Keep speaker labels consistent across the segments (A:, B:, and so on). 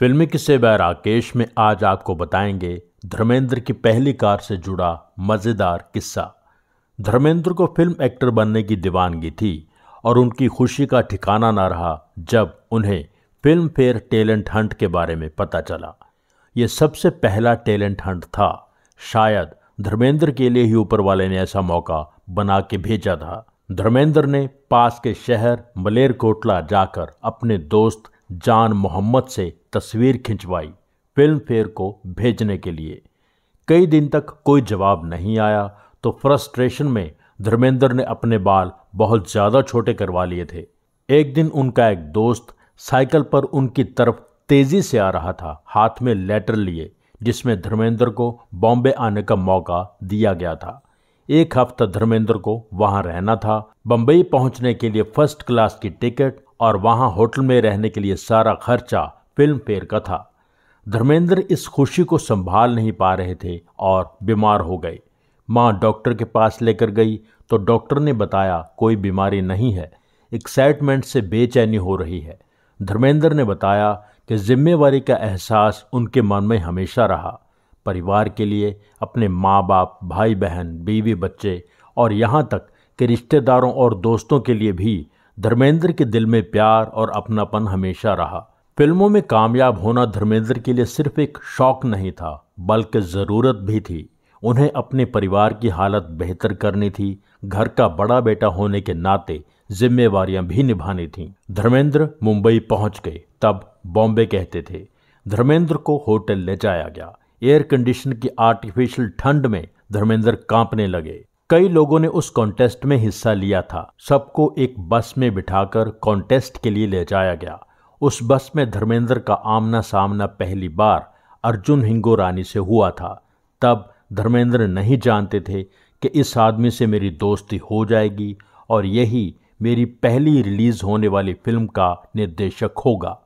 A: फिल्मी किस्से व राकेश में आज आपको बताएंगे धर्मेंद्र की पहली कार से जुड़ा मज़ेदार किस्सा धर्मेंद्र को फिल्म एक्टर बनने की दीवानगी थी और उनकी खुशी का ठिकाना ना रहा जब उन्हें फिल्म फेयर टैलेंट हंट के बारे में पता चला ये सबसे पहला टैलेंट हंट था शायद धर्मेंद्र के लिए ही ऊपर वाले ने ऐसा मौका बना के भेजा था धर्मेंद्र ने पास के शहर मलेरकोटला जाकर अपने दोस्त जान मोहम्मद से तस्वीर खिंचवाई फिल्म फेयर को भेजने के लिए कई दिन तक कोई जवाब नहीं आया तो फ्रस्ट्रेशन में धर्मेंद्र ने अपने बाल बहुत ज़्यादा छोटे करवा लिए थे एक दिन उनका एक दोस्त साइकिल पर उनकी तरफ तेज़ी से आ रहा था हाथ में लेटर लिए जिसमें धर्मेंद्र को बॉम्बे आने का मौका दिया गया था एक हफ्ता धर्मेंद्र को वहां रहना था बम्बई पहुंचने के लिए फर्स्ट क्लास की टिकट और वहाँ होटल में रहने के लिए सारा खर्चा फिल्म फेयर का था धर्मेंद्र इस खुशी को संभाल नहीं पा रहे थे और बीमार हो गए माँ डॉक्टर के पास लेकर गई तो डॉक्टर ने बताया कोई बीमारी नहीं है एक्साइटमेंट से बेचैनी हो रही है धर्मेंद्र ने बताया कि जिम्मेवारी का एहसास उनके मन में हमेशा रहा परिवार के लिए अपने माँ बाप भाई बहन बीवी बच्चे और यहाँ तक कि रिश्तेदारों और दोस्तों के लिए भी धर्मेंद्र के दिल में प्यार और अपनापन हमेशा रहा फिल्मों में कामयाब होना धर्मेंद्र के लिए सिर्फ एक शौक नहीं था बल्कि ज़रूरत भी थी उन्हें अपने परिवार की हालत बेहतर करनी थी घर का बड़ा बेटा होने के नाते जिम्मेवारियां भी निभानी थीं धर्मेंद्र मुंबई पहुंच गए तब बॉम्बे कहते थे धर्मेंद्र को होटल ले जाया गया एयर कंडीशन की आर्टिफिशियल ठंड में धर्मेंद्र कांपने लगे कई लोगों ने उस कॉन्टेस्ट में हिस्सा लिया था सबको एक बस में बिठाकर कॉन्टेस्ट के लिए ले जाया गया उस बस में धर्मेंद्र का आमना सामना पहली बार अर्जुन हिंगो रानी से हुआ था तब धर्मेंद्र नहीं जानते थे कि इस आदमी से मेरी दोस्ती हो जाएगी और यही मेरी पहली रिलीज़ होने वाली फिल्म का निर्देशक होगा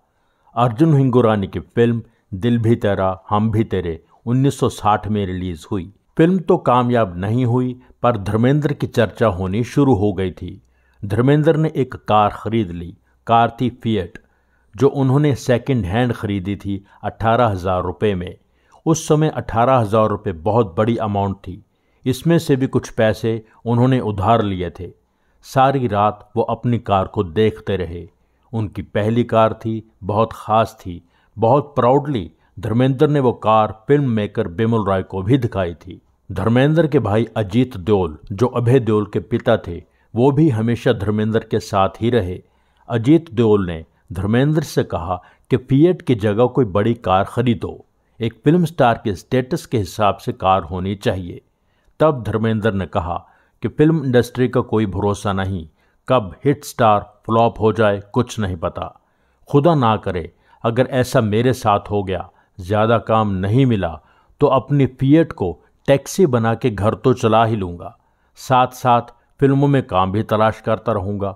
A: अर्जुन हिंगो रानी की फिल्म दिल भी तेरा हम भी तेरे 1960 में रिलीज़ हुई फिल्म तो कामयाब नहीं हुई पर धर्मेंद्र की चर्चा होनी शुरू हो गई थी धर्मेंद्र ने एक कार खरीद ली कार थी फियट जो उन्होंने सेकंड हैंड खरीदी थी अट्ठारह हज़ार रुपये में उस समय अट्ठारह हज़ार रुपये बहुत बड़ी अमाउंट थी इसमें से भी कुछ पैसे उन्होंने उधार लिए थे सारी रात वो अपनी कार को देखते रहे उनकी पहली कार थी बहुत ख़ास थी बहुत प्राउडली धर्मेंद्र ने वो car film maker Bimal Roy को भी दिखाई थी धर्मेंद्र के भाई अजीत देओल जो अभय देओल के पिता थे वो भी हमेशा धर्मेंद्र के साथ ही रहे अजीत देओल ने धर्मेंद्र से कहा कि फीएट की जगह कोई बड़ी कार खरीदो एक फिल्म स्टार के स्टेटस के हिसाब से कार होनी चाहिए तब धर्मेंद्र ने कहा कि फिल्म इंडस्ट्री का कोई भरोसा नहीं कब हिट स्टार फ्लॉप हो जाए कुछ नहीं पता खुदा ना करे अगर ऐसा मेरे साथ हो गया ज़्यादा काम नहीं मिला तो अपनी फीएट को टैक्सी बना के घर तो चला ही लूँगा साथ साथ फिल्मों में काम भी तलाश करता रहूँगा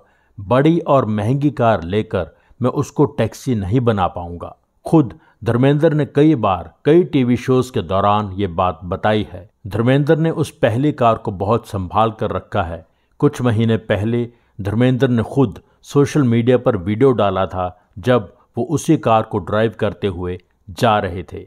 A: बड़ी और महंगी कार लेकर मैं उसको टैक्सी नहीं बना पाऊंगा खुद धर्मेंद्र ने कई बार कई टीवी शोज के दौरान ये बात बताई है धर्मेंद्र ने उस पहली कार को बहुत संभाल कर रखा है कुछ महीने पहले धर्मेंद्र ने खुद सोशल मीडिया पर वीडियो डाला था जब वो उसी कार को ड्राइव करते हुए जा रहे थे